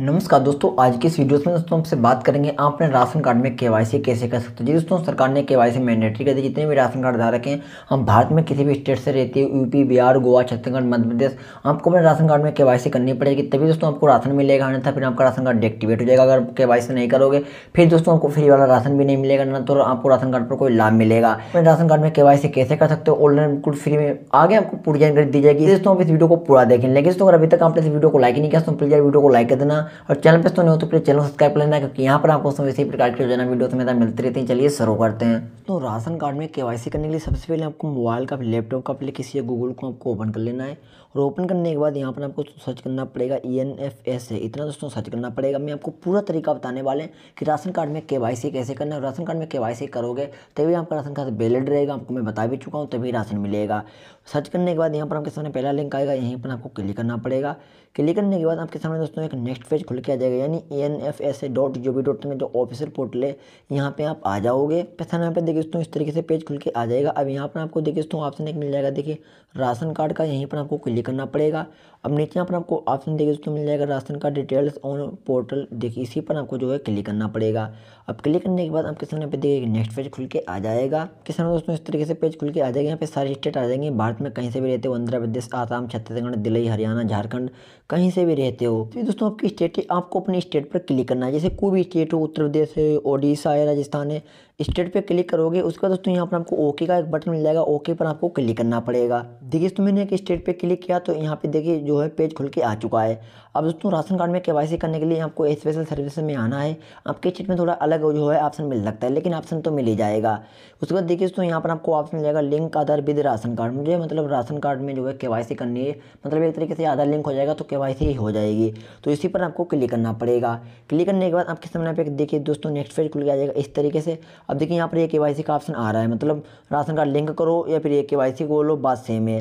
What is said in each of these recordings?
नमस्कार दोस्तों आज के इस वीडियो में दोस्तों हमसे बात करेंगे आप अपने राशन कार्ड में केवाईसी कैसे कर सकते हैं जी दोस्तों सरकार ने केवाईसी मैंडेटरी कर दी जितने भी राशन कार्ड धारक हैं हम भारत में किसी भी स्टेट से रहते हैं यूपी बिहार गोवा छत्तीसगढ़ मध्य प्रदेश आपको अपने राशन कार्ड में केवाईसी करनी पड़ेगी तभी दोस्तों आपको राशन मिलेगा अन्यथा फिर आपका राशन कार्ड डिएक्टिवेट हो जाएगा अगर के नहीं करोगे फिर दोस्तों आपको फ्री वाला राशन भी नहीं मिलेगा ना तो आपको राशन कार्ड पर कोई लाभ मिलेगा अपने राशन कार्ड में केवाईसी कैसे कर सकते हो ऑनलाइन बिल्कुल फ्री में आगे आपको पूरी जानकारी दी जाएगी दोस्तों आप इस वीडियो को पूरा देखें लेकिन दोस्तों अगर अभी तक आपने इस वीडियो को लाइक नहीं किया तो प्लीज वीडियो को लाइक कर देना लेना और चैनल पर तो नहीं हो तो प्लीज़ चैनल सब्सक्राइब कर लेना क्योंकि यहाँ पर आपको उसमें इसी प्रकार की योजना वीडियो तो मेरा मिलती रहती है चलिए शुरू करते हैं तो राशन कार्ड में के करने के लिए सबसे पहले आपको मोबाइल का लैपटॉप का पहले किसी गूगल को आपको ओपन कर लेना है और ओपन करने के बाद यहाँ पर आपको सर्च करना पड़ेगा ई एन एफ एस है इतना दोस्तों सर्च करना पड़ेगा मैं आपको पूरा तरीका बताने वाले हैं कि राशन कार्ड में के कैसे करना है और राशन कार्ड में के करोगे तभी आपका राशन कार्ड वैलिड रहेगा आपको मैं बता भी चुका हूँ तभी राशन मिलेगा सर्च करने के बाद यहाँ पर आपके सामने पहला लिंक आएगा यहीं पर आपको क्लिक करना पड़ेगा क्लिक करने के बाद आपके सामने दोस्तों एक नेक्स्ट पेज खुल के आ जाएगा यानी A N F S A dot G B dot में जो ऑफिसियल पोर्टल है यहाँ पे आप आ जाओगे पैसा यहाँ पे देखिए दोस्तों इस तरीके से पेज खुल के आ जाएगा अब यहाँ पर आपको देखिए दोस्तों ऑप्शन एक मिल जाएगा देखिए राशन कार्ड का यहीं पर आपको क्लिक करना पड़ेगा अब नीचे यहाँ पर आपको ऑप्शन देखिए दोस्तों मिल जाएगा ration card details on portal देखिए इसी पर आपको जो है क्लिक करना पड़ेगा अब क्लिक करने के बाद आपके सामने पे देखिए नेक्स्ट पेज खुल के आ जाएगा किसान दोस्तों इस तरीके से पेज खुल के आ जाएगा यहाँ पे सारे स्टेट आ जाएंगे भारत में कहीं से भी रहते हो आंध्र प्रदेश आसाम छत्तीसगढ़ दिल्ली हरियाणा झारखंड कहीं से भी रहते हो तो दोस्तों आपकी स्टेट स्टेट है आपको अपने स्टेट पर क्लिक करना है जैसे कोई भी स्टेट हो उत्तर प्रदेश है ओडिशा है राजस्थान है स्टेट पर क्लिक करोगे उसके बाद दोस्तों यहाँ पर आपको ओके का एक बटन मिल जाएगा ओके पर आपको क्लिक करना पड़ेगा देखिए दोस्तों मैंने एक स्टेट पे क्लिक किया तो यहाँ पे देखिए जो है पेज खुल के आ चुका है अब दोस्तों राशन कार्ड में के करने के लिए आपको स्पेशल सर्विस में आना है आपके स्टेट में थोड़ा अलग जो है ऑप्शन मिल सकता है लेकिन ऑप्शन तो मिल ही जाएगा उसके बाद देखिए दोस्तों यहाँ पर आपको ऑप्शन मिल जाएगा link Aadhaar with ration card मुझे मतलब राशन कार्ड में जो है के करनी है मतलब एक तरीके से आधार लिंक हो जाएगा तो के ही हो जाएगी तो इसी पर आपको क्लिक करना पड़ेगा क्लिक करने के बाद आपके सामने पर देखिए दोस्तों नेक्स्ट पेज खुल के आ जाएगा इस तरीके से अब देखिए यहाँ पर ये के का ऑप्शन आ रहा है मतलब राशन कार्ड लिंक करो या फिर ये के को लो बात सेम है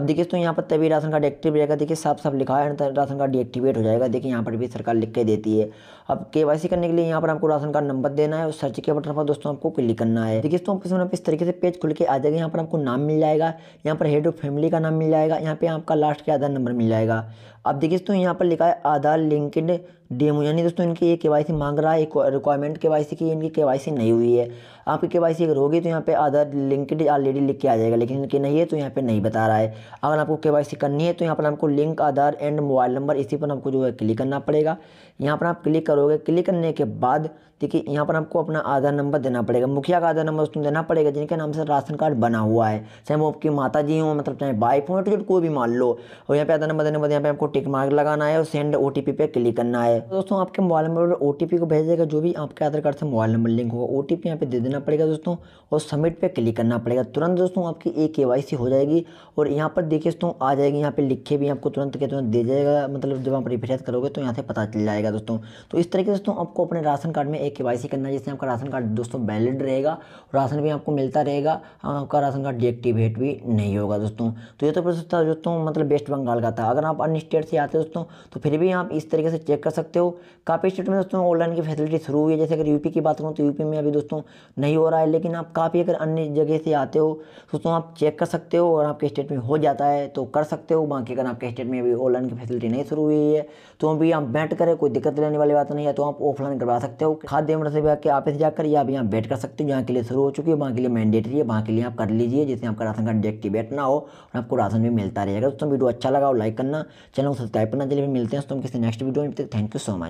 अब देखिए तो यहाँ पर तभी राशन कार्ड एक्टिव रहेगा देखिए साफ साफ लिखा है राशन कार्ड डीएक्टिवेट हो जाएगा देखिए यहाँ पर भी सरकार लिख के देती है अब के करने के लिए यहाँ पर आपको राशन कार्ड नंबर देना है और सर्च के बटन पर दोस्तों आपको क्लिक करना है देखिए दोस्तों इस तरीके से पेज खुल के आ जाएगा यहाँ पर आपको नाम मिल जाएगा यहाँ पर हेड ऑफ फैमिली का नाम मिल जाएगा यहाँ पे आपका लास्ट के आधार नंबर मिल जाएगा अब देखिए दोस्तों यहाँ पर लिखा है आधार लिंकड डेमो यानी दोस्तों इनकी ये के मांग रहा है रिक्वायरमेंट के वाई की इनकी के नहीं हुई है आपकी के वाई अगर होगी तो यहाँ पे आधार लिंकड ऑलरेडी लिख के आ जाएगा लेकिन इनकी नहीं है तो यहाँ पे नहीं बता रहा है अगर आपको के करनी है तो यहाँ पर आपको link Aadhaar and mobile number इसी पर आपको जो है क्लिक करना पड़ेगा यहाँ पर आप क्लिक करोगे क्लिक करने के बाद देखिए यहाँ पर आपको अपना आधार नंबर देना पड़ेगा मुखिया का आधार नंबर उसमें देना पड़ेगा जिनके नाम से राशन कार्ड बना हुआ है चाहे वो आपकी माता जी हों मतलब चाहे वाइफ हो तो कोई भी मान लो और यहाँ पे आधार नंबर देने के बाद यहाँ पे आपको टिक मार्क लगाना है और सेंड ओ टी पे क्लिक करना है दोस्तों आपके मोबाइल नंबर पर ओ टी को भेजेगा जो भी आपके आधार कार्ड से मोबाइल नंबर लिंक होगा ओ टी यहाँ पे दे देना पड़ेगा दोस्तों और सबमिट पर क्लिक करना पड़ेगा तुरंत दोस्तों आपकी ए के हो जाएगी और यहाँ यहाँ पर देखिए दोस्तों आ जाएगी यहाँ पे लिखे भी आपको तुरंत के तुरंत दे जाएगा मतलब जब आप रिफ्रेश करोगे तो यहाँ से पता चल जाएगा दोस्तों तो इस तरीके से दोस्तों आपको अपने राशन कार्ड में एक के करना है जिससे आपका राशन कार्ड दोस्तों वैलिड रहेगा राशन भी आपको मिलता रहेगा हाँ, आपका राशन कार्ड डिएक्टिवेट भी नहीं होगा दोस्तों तो ये तो प्रोसेस था दोस्तों मतलब वेस्ट बंगाल का था अगर आप अन्य स्टेट से आते दोस्तों तो फिर भी आप इस तरीके से चेक कर सकते हो काफ़ी स्टेट में दोस्तों ऑनलाइन की फैसिलिटी शुरू हुई है जैसे अगर यूपी की बात करूँ तो यूपी में अभी दोस्तों नहीं हो रहा है लेकिन आप काफ़ी अगर अन्य जगह से आते हो दोस्तों आप चेक कर सकते हो और आपके स्टेट में हो जाता है तो कर सकते हो बाकी अगर आपके स्टेट में अभी ऑनलाइन की फैसिलिटी नहीं शुरू हुई है तो अभी आप बैठ करें कोई दिक्कत लेने वाली बात नहीं है तो आप ऑफलाइन करवा सकते हो खाद्य मंडल से भी के ऑफिस जाकर या आप यहाँ बैठ कर सकते हो जहाँ के लिए शुरू हो चुकी है वहाँ के लिए मैंडेटरी है वहाँ के लिए आप कर लीजिए जिससे आपका राशन कार्ड डेक्टिवेट ना हो और आपको राशन भी मिलता रहेगा दोस्तों वीडियो अच्छा लगा हो लाइक करना चैनल को सब्सक्राइब करना चलिए मिलते हैं दोस्तों किसी नेक्स्ट वीडियो में थैंक यू सो मच